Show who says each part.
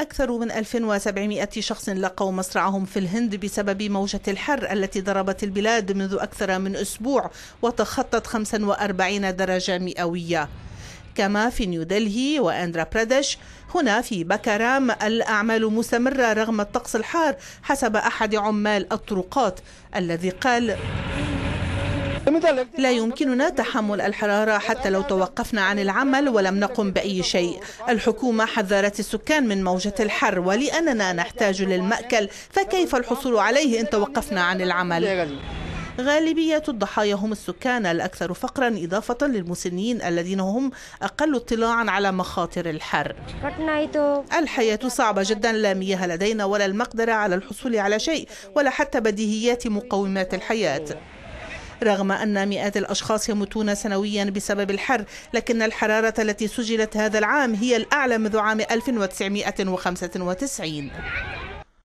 Speaker 1: أكثر من 1700 شخص لقوا مصرعهم في الهند بسبب موجة الحر التي ضربت البلاد منذ أكثر من أسبوع وتخطت 45 درجة مئوية كما في نيودلهي وأندرا برادش هنا في بكرام الأعمال مستمرة رغم الطقس الحار حسب أحد عمال الطرقات الذي قال لا يمكننا تحمل الحرارة حتى لو توقفنا عن العمل ولم نقم بأي شيء الحكومة حذرت السكان من موجة الحر ولأننا نحتاج للمأكل فكيف الحصول عليه إن توقفنا عن العمل؟ غالبية الضحايا هم السكان الأكثر فقرا إضافة للمسنين الذين هم أقل اطلاعا على مخاطر الحر الحياة صعبة جدا لا مياه لدينا ولا المقدرة على الحصول على شيء ولا حتى بديهيات مقومات الحياة رغم أن مئات الأشخاص يموتون سنويا بسبب الحر لكن الحرارة التي سجلت هذا العام هي الأعلى منذ عام 1995